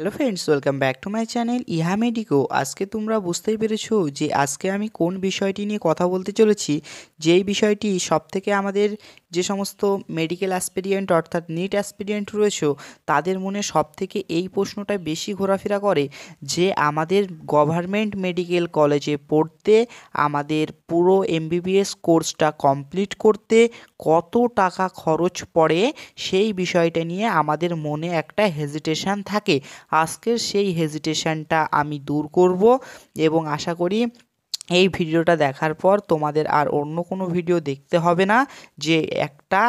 hello friends welcome back to my channel Iha medico আজকে তোমরা বুঝতেই পেরেছো যে আজকে আমি কোন বিষয়টি নিয়ে কথা বলতে চলেছি যেই বিষয়টি সবথেকে আমাদের যে সমস্ত মেডিকেল অ্যাসপিরিয়েন্ট অর্থাৎ নিট অ্যাসপিরিয়েন্ট রয়েছে তাদের মনে সব থেকে এই প্রশ্নটা বেশি ঘোরাফেরা করে যে আমাদের গভর্নমেন্ট মেডিকেল কলেজে পড়তে আমাদের পুরো এমবিবিএস কোর্সটা কমপ্লিট করতে কত টাকা খরচ পড়ে সেই বিষয়টা নিয়ে আমাদের মনে একটা হেজিটেশান থাকে আজকের সেই হেজিটেশানটা আমি দূর করব এবং আশা করি এই ভিডিওটা দেখার পর তোমাদের আর অন্য কোনো ভিডিও দেখতে হবে না যে একটা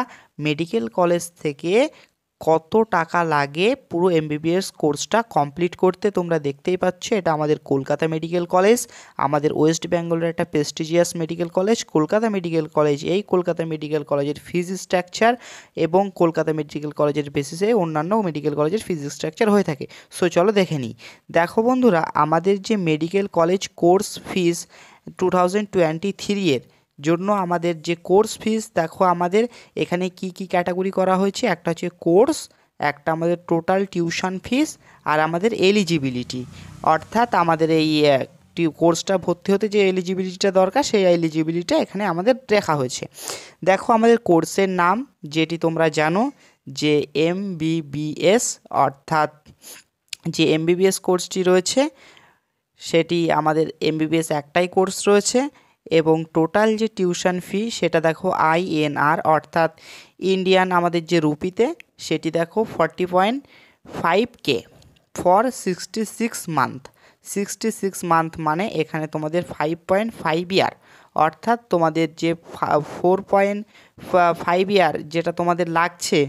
মেডিকেল কলেজ থেকে কত টাকা লাগে পুরো এমবিবিএস কোর্সটা কমপ্লিট করতে তোমরা দেখতেই পাচ্ছ এটা আমাদের কলকাতা মেডিকেল কলেজ আমাদের ওয়েস্ট বেঙ্গলের একটা prestigious medical college Kolkata medical college এই কলকাতা মেডিকেল কলেজের ফিজ স্ট্রাকচার এবং কলকাতা মেডিকেল কলেজের বেসিসে অন্যান্য মেডিকেল কলেজের ফিজ স্ট্রাকচার হয়ে থাকে সো চলো দেখে নিই দেখো বন্ধুরা আমাদের যে medical college course fees two thousand twenty থ্রিয়ের জন্য আমাদের যে কোর্স ফিস দেখো আমাদের এখানে কি কি ক্যাটাগরি করা হয়েছে একটা হচ্ছে কোর্স একটা আমাদের টোটাল টিউশন ফিস আর আমাদের এলিজিবিলিটি অর্থাৎ আমাদের এই কোর্সটা ভর্তি হতে যে এলিজিবিলিটিটা দরকার সেই এলিজিবিলিটিটা এখানে আমাদের দেখা হয়েছে দেখো আমাদের কোর্সের নাম যেটি তোমরা জানো যে এম অর্থাৎ যে এমবিবিএস কোর্সটি রয়েছে সেটি আমাদের এম একটাই কোর্স রয়েছে এবং টোটাল যে টিউশন ফি সেটা দেখো আইএনআর অর্থাৎ ইন্ডিয়ান আমাদের যে রুপিতে সেটি দেখো forty point five K for sixty six month sixty six month মানে এখানে তোমাদের ফাইভ পয়েন্ট ফাইভ ইয়ার অর্থাৎ তোমাদের যে ফোর পয়েন্ট ফাইভ ইয়ার যেটা তোমাদের লাগছে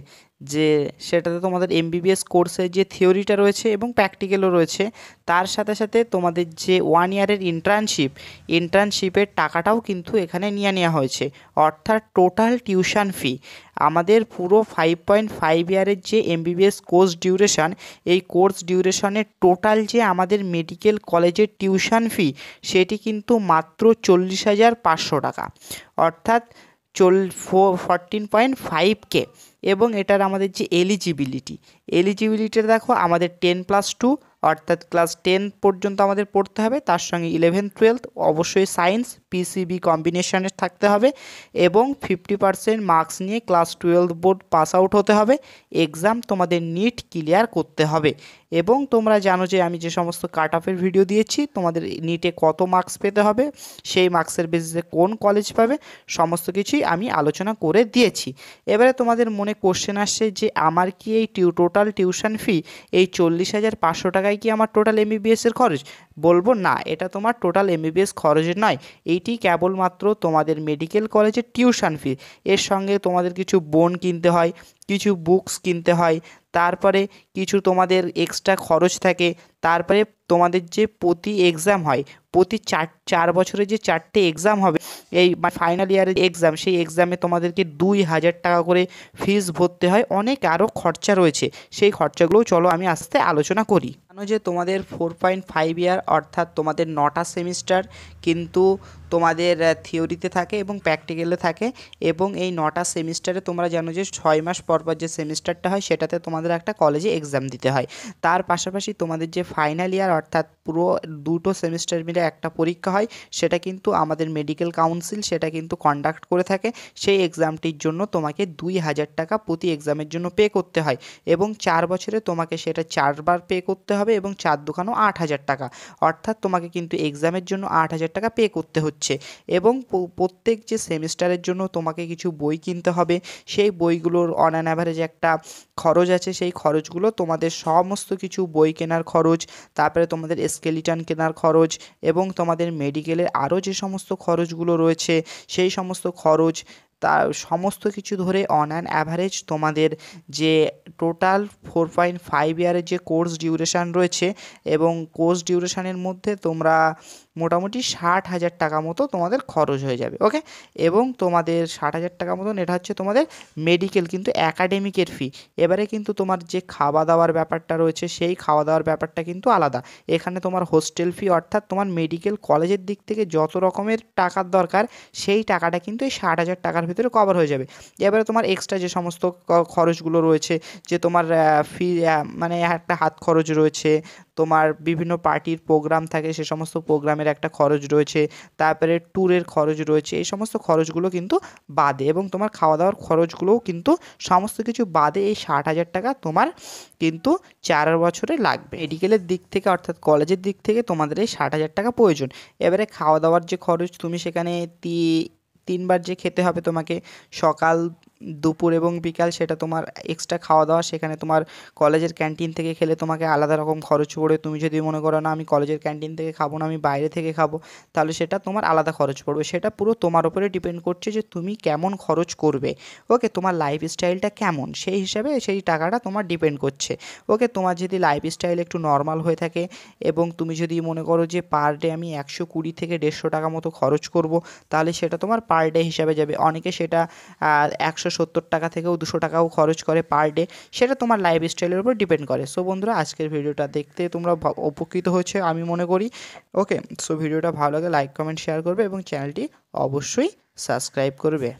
যে সেটাতে তোমাদের এমবিবিএস কোর্সের যে থিওরিটা রয়েছে এবং প্র্যাকটিক্যালও রয়েছে তার সাথে সাথে তোমাদের যে ওয়ান ইয়ারের ইন্টার্নশিপ ইন্টার্নশিপের টাকাটাও কিন্তু এখানে নিয়ে নেওয়া হয়েছে অর্থাৎ টোটাল টিউশন ফি আমাদের পুরো ফাইভ পয়েন্ট ফাইভ ইয়ারের যে এমবিবিএস কোর্স ডিউরেশন এই কোর্স ডিউরেশনের টোটাল যে আমাদের মেডিকেল কলেজের টিউশন ফি সেটি কিন্তু মাত্র চল্লিশ হাজার পাঁচশো টাকা অর্থাৎ চল four fourteen point five K এবং এটার আমাদের যে এলিজিবিলিটি এলিজিবিলিটিটা দেখো আমাদের টেন প্লাস টু অর্থাৎ ক্লাস টেন পর্যন্ত আমাদের পড়তে হবে তার সঙ্গে ইলেভেন টুয়েলভ অবশ্যই সায়েন্স পিসিবি কম্বিনেশানের থাকতে হবে এবং ফিফটি পারসেন্ট মার্কস নিয়ে class twelve board pass out হতে হবে এক্সাম তোমাদের নিট ক্লিয়ার করতে হবে এবং তোমরা জানো যে আমি যে সমস্ত কাট অফের ভিডিও দিয়েছি তোমাদের নিটে কত মার্কস পেতে হবে সেই মার্কসের বেসিসে কোন কলেজ পাবে সমস্ত কিছুই আমি আলোচনা করে দিয়েছি এবারে তোমাদের মনে কোশ্চেন আসছে যে আমার কি এই টিউ টোটাল টিউশন ফি এই চল্লিশ হাজার পাঁচশো টাকায় কি আমার টোটাল এর খরচ বলবো না এটা তোমার টোটাল বিবিএস খরচ নয় এইটি কেবলমাত্র তোমাদের মেডিকেল কলেজের টিউশন ফি এর সঙ্গে তোমাদের কিছু বোন কিনতে হয় কিছু বুকস কিনতে হয় তারপরে কিছু তোমাদের এক্সট্রা খরচ থাকে তারপরে তোমাদের যে প্রতি এক্সাম হয় প্রতি চার চার বছরে যে চারটে এক্সাম হবে এই ফাইনাল ইয়ারের এক্সাম সেই এক্সামে তোমাদেরকে দুই হাজার টাকা করে ফিস ভরতে হয় অনেক আরও খরচা রয়েছে সেই খরচাগুলোও চলো আমি আস্তে আলোচনা করি জানো যে তোমাদের ফোর পয়েন্ট ফাইভ ইয়ার অর্থাৎ তোমাদের নটা সেমিস্টার কিন্তু তোমাদের থিওরিতে থাকে এবং প্র্যাকটিক্যালে থাকে এবং এই নটা সেমিস্টারে তোমরা জানো যে ছয় মাস পর পর যে সেমিস্টারটা হয় সেটাতে তোমাদের একটা কলেজে এক্সাম দিতে হয় তার পাশাপাশি তোমাদের যে ফাইনাল ইয়ার অর্থাৎ পুরো দুটো সেমিস্টার মিলে একটা পরীক্ষা হয় সেটা কিন্তু আমাদের মেডিকেল কাউন্সিল সেটা কিন্তু কন্ডাক্ট করে থাকে সেই এক্সামটির জন্য তোমাকে দুই হাজার টাকা প্রতি এক্সামের জন্য পে করতে হয় এবং চার বছরে তোমাকে সেটা চারবার পে করতে হয় হবে এবং চার দোকানও আট হাজার টাকা অর্থাৎ তোমাকে কিন্তু এক্সামের জন্য আট হাজার টাকা পে করতে হচ্ছে এবং প্রত্যেক যে সেমিস্টারের জন্য তোমাকে কিছু বই কিনতে হবে সেই বইগুলোর অন অ্যান অ্যাভারেজ একটা খরচ আছে সেই খরচগুলো তোমাদের সমস্ত কিছু বই কেনার খরচ তারপরে তোমাদের স্কেলিটান কেনার খরচ এবং তোমাদের মেডিকেলের আরও যে সমস্ত খরচগুলো রয়েছে সেই সমস্ত খরচ তা সমস্ত কিছু ধরে অন অ্যান অ্যাভারেজ তোমাদের যে টোটাল ফোর পয়েন্ট ফাইভ ইয়ারের যে কোর্স ডিউরেশান রয়েছে এবং কোর্স ডিউরেশানের মধ্যে তোমরা মোটামুটি ষাট হাজার টাকা মতো তোমাদের খরচ হয়ে যাবে ওকে এবং তোমাদের ষাট হাজার টাকা মতন এটা হচ্ছে তোমাদের মেডিকেল কিন্তু অ্যাকাডেমিকের ফি এবারে কিন্তু তোমার যে খাওয়া দাওয়ার ব্যাপারটা রয়েছে সেই খাওয়া দাওয়ার ব্যাপারটা কিন্তু আলাদা এখানে তোমার হোস্টেল ফি অর্থাৎ তোমার মেডিকেল কলেজের দিক থেকে যত রকমের টাকার দরকার সেই টাকাটা কিন্তু এই ষাট হাজার টাকার ভিতরে কভার হয়ে যাবে এবারে তোমার এক্সট্রা যে সমস্ত খরচগুলো রয়েছে যে তোমার ফি মানে একটা হাত খরচ রয়েছে তোমার বিভিন্ন পার্টির প্রোগ্রাম থাকে সে সমস্ত প্রোগ্রামের একটা খরচ রয়েছে তারপরে ট্যুরের খরচ রয়েছে এই সমস্ত খরচগুলো কিন্তু বাদে এবং তোমার খাওয়া দাওয়ার খরচগুলোও কিন্তু সমস্ত কিছু বাদে এই ষাট হাজার টাকা তোমার কিন্তু চার বছরে লাগবে মেডিকেলের দিক থেকে অর্থাৎ কলেজের দিক থেকে তোমাদের এই ষাট হাজার টাকা প্রয়োজন এবারে খাওয়া দাওয়ার যে খরচ তুমি সেখানে তিনবার যে খেতে হবে তোমাকে সকাল দুপুর এবং বিকাল সেটা তোমার এক্সট্রা খাওয়া দাওয়া সেখানে তোমার কলেজের ক্যান্টিন থেকে খেলে তোমাকে আলাদা রকম খরচ পড়বে তুমি যদি মনে করো না আমি কলেজের ক্যান্টিন থেকে খাবো না আমি বাইরে থেকে খাবো তাহলে সেটা তোমার আলাদা খরচ পড়বে সেটা পুরো তোমার ওপরে ডিপেন্ড করছে যে তুমি কেমন খরচ করবে ওকে তোমার লাইফস্টাইলটা কেমন সেই হিসাবে সেই টাকাটা তোমার ডিপেন্ড করছে ওকে তোমার যদি লাইফস্টাইল একটু নর্মাল হয়ে থাকে এবং তুমি যদি মনে করো যে পার ডে আমি একশো কুড়ি থেকে দেড়শো টাকা মতো খরচ করব তাহলে সেটা তোমার পার ডে হিসাবে যাবে অনেকে সেটা একশো সত্তর টাকা থেকেও দুশো টাকাও খরচ করে পার ডে সেটা তোমার লাইফ স্টাইলের উপর ডিপেন্ড করে সো বন্ধুরা আজকের ভিডিওটা দেখতে তোমরা উপকৃত হয়েছে আমি মনে করি ওকে সো ভিডিওটা ভালো লাগে লাইক কমেন্ট শেয়ার করবে এবং চ্যানেলটি অবশ্যই সাবস্ক্রাইব করবে